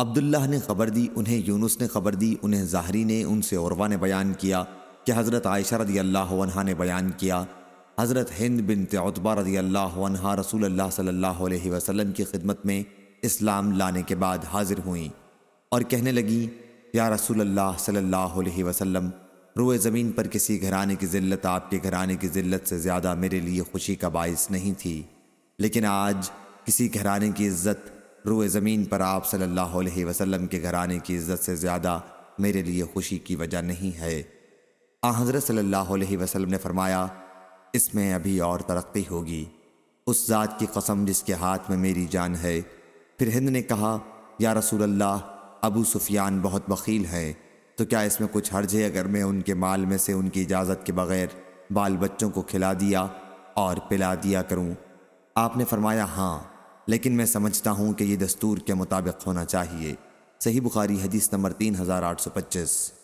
अब्दुल्लाह ने खबर दी उन्हें यूनुस ने खबर दी उन्हें ज़ाहरी ने उनसे औरवा ने बयान किया कि हज़रत आयशा रदी अल्लाह ने बयान किया हज़रत हिंद बिन तेतबा रदी अल्लाह रसूल सल्ला वसलम की खिदमत में इस्लाम लाने के बाद हाजिर हुई और कहने लगी या रसूल अल्लाह सल्ला वसम रोए ज़मीन पर किसी घराने की ज़िल्त आपके घराने की ज़िल्लत से ज़्यादा मेरे लिए खुशी का बायस नहीं थी लेकिन आज किसी घराने की इज्जत रूए ज़मीन पर आप सल्लल्लाहु अलैहि वसल्लम के घराने की इज्जत से ज़्यादा मेरे लिए खुशी की वजह नहीं है आ हज़रत सल्लल्लाहु अलैहि वसल्लम ने फरमाया इसमें अभी और तरक्की होगी उस ज़ात की कसम जिसके हाथ में मेरी जान है फिर हिंद ने कहा या रसूल अल्लाह अबू सुफियान बहुत बकील हैं तो क्या इसमें कुछ हर्ज है अगर मैं उनके माल में से उनकी इजाज़त के बग़ैर बाल बच्चों को खिला दिया और पिला दिया करूं? आपने फरमाया हाँ लेकिन मैं समझता हूँ कि ये दस्तूर के मुताबिक होना चाहिए सही बुखारी हदीस नंबर तीन हज़ार आठ सौ पच्चीस